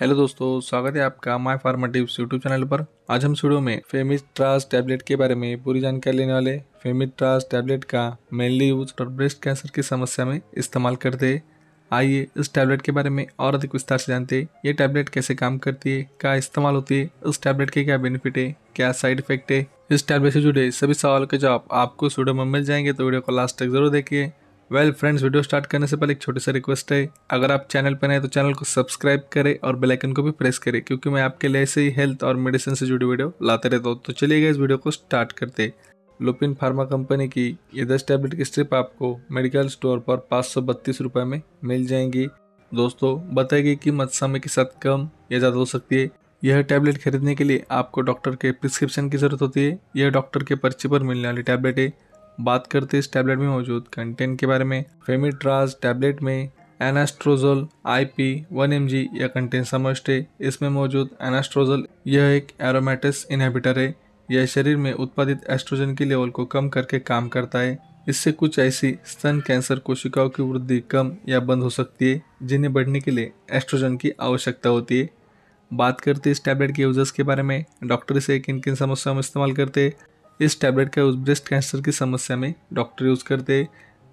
hello दोस्तों स्वागत है आपका my pharma tips YouTube channel पर आज हम स्टूडियो में फेमिस ट्रास टैबलेट के बारे में पूरी जानकारी लेने वाले फेमिस ट्रास टैबलेट का मेनली यूज और ब्रेस्ट कैंसर की समस्या में इस्तेमाल करते आइए इस टैबलेट के बारे में और अधिक विस्तार से जानते हैं ये टैबलेट कैसे काम करती है क्या इस्तेमाल होती है इस टैबलेट के क्या बेनिफिट है क्या साइड इफेक्ट है इस टैबलेट से जुड़े सभी सवाल के जवाब आपको स्टूडियो में मिल जाएंगे तो वीडियो को लास्ट तक जरूर देखिए वेल फ्रेंड्स वीडियो स्टार्ट करने से पहले एक छोटी सा रिक्वेस्ट है अगर आप चैनल पर नए तो चैनल को सब्सक्राइब करें और बेल आइकन को भी प्रेस करें क्योंकि मैं आपके लिए ऐसे ही हेल्थ और मेडिसिन से जुड़ी वीडियो लाते रहता हूँ तो गए इस वीडियो को स्टार्ट करते लुपिन फार्मा कंपनी की ये दस टैबलेट की स्ट्रिप आपको मेडिकल स्टोर पर पाँच सौ बत्तीस रुपये में मिल जाएंगी दोस्तों बताएगी कीमत समय के साथ कम या ज़्यादा हो सकती है यह टैबलेट खरीदने के लिए आपको डॉक्टर के प्रिस्क्रिप्शन की ज़रूरत होती है यह डॉक्टर के पर्ची पर मिलने वाली टैबलेट है बात करते इस टैबलेट में मौजूद कंटेंट के बारे में फेमिट्राज टैबलेट में एनास्ट्रोजल वन एम जी या कंटेन समझते इसमें मौजूद एनास्ट्रोजल यह एक एरोमेटिस इनहेबिटर है यह शरीर में उत्पादित एस्ट्रोजन के लेवल को कम करके काम करता है इससे कुछ ऐसी स्तन कैंसर कोशिकाओं की वृद्धि कम या बंद हो सकती है जिन्हें बढ़ने के लिए एस्ट्रोजन की आवश्यकता होती है बात करते इस टैबलेट के यूजर्स के बारे में डॉक्टर इसे किन किन समस्याओं में इस्तेमाल करते इस टैबलेट का यूज़ ब्रेस्ट कैंसर की समस्या में डॉक्टर यूज़ करते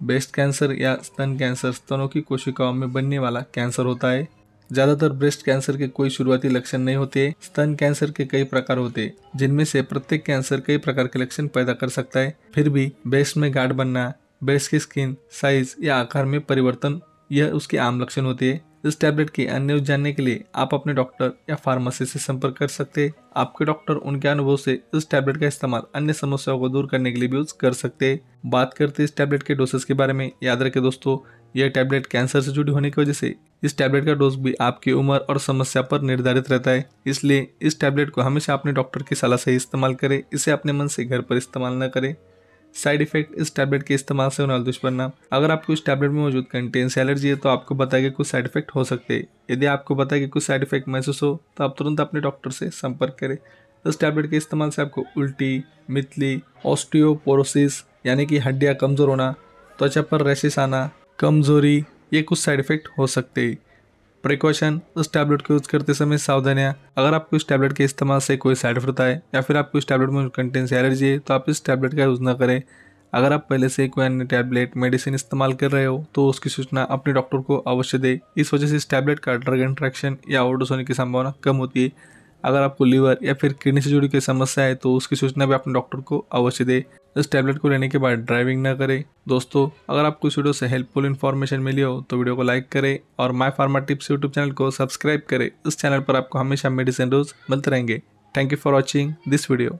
ब्रेस्ट कैंसर या स्तन कैंसर स्तनों की कोशिकाओं में बनने वाला कैंसर होता है ज़्यादातर ब्रेस्ट कैंसर के कोई शुरुआती लक्षण नहीं होते स्तन कैंसर के कई प्रकार होते जिनमें से प्रत्येक कैंसर कई प्रकार के लक्षण पैदा कर सकता है फिर भी ब्रेस्ट में गाढ़ बनना ब्रेस्ट की स्किन साइज या आकार में परिवर्तन यह उसके आम लक्षण होते हैं इस टैबलेट की अन्य न्यूज जानने के लिए आप अपने डॉक्टर या फार्मेसी से संपर्क कर सकते आपके डॉक्टर उनके अनुभव से इस टैबलेट का इस्तेमाल अन्य समस्याओं को दूर करने के लिए भी यूज कर सकते बात करते इस टैबलेट के डोसेस के बारे में याद रखे दोस्तों यह टैबलेट कैंसर से जुड़ी होने की वजह से इस टैबलेट का डोज भी आपकी उम्र और समस्या पर निर्धारित रहता है इसलिए इस टैबलेट को हमेशा अपने डॉक्टर की सलाह से ही इस्तेमाल करें इसे अपने मन से घर पर इस्तेमाल न करें साइड इफेक्ट इस टैबलेट के इस्तेमाल से होने वाले दुष्परिणाम अगर आपको इस टैबलेट में मौजूद कंटेंस एलर्जी है तो आपको बताया कि कुछ साइड इफेक्ट हो सकते हैं यदि आपको बताया कि कुछ साइड इफेक्ट महसूस हो तो आप तुरंत अपने डॉक्टर से संपर्क करें तो इस टैबलेट के इस्तेमाल से आपको उल्टी मितली ऑस्टियोपोरोसिस यानी कि हड्डियाँ कमज़ोर होना त्वचा पर रेसिस आना कमज़ोरी ये कुछ साइड इफेक्ट हो सकते हैं प्रिकॉशन उस टैबलेट को यूज़ करते समय सावधानियाँ अगर आपको इस टैबलेट के इस्तेमाल से कोई साइड इफेक्ट आए या फिर आपको इस टैबलेट में कंटेंस एलर्जी है तो आप इस टैबलेट का यूज़ ना करें अगर आप पहले से कोई अन्य टैबलेट मेडिसिन इस्तेमाल कर रहे हो तो उसकी सूचना अपने डॉक्टर को अवश्य दें इस वजह से इस टैबलेट का ड्रग इंट्रैक्शन या ओवरडोज होने की संभावना कम होती है अगर आपको लीवर या फिर किडनी से जुड़ी कोई समस्या है तो उसकी सूचना भी अपने डॉक्टर को अवश्य दे इस टैबलेट को लेने के बाद ड्राइविंग ना करें दोस्तों अगर आपको इस वीडियो से हेल्पफुल इन्फॉर्मेशन मिली हो तो वीडियो को लाइक करें और my pharma tips YouTube channel को सब्सक्राइब करें इस चैनल पर आपको हमेशा मेडिसिन रोज मिलते रहेंगे thank you for watching this video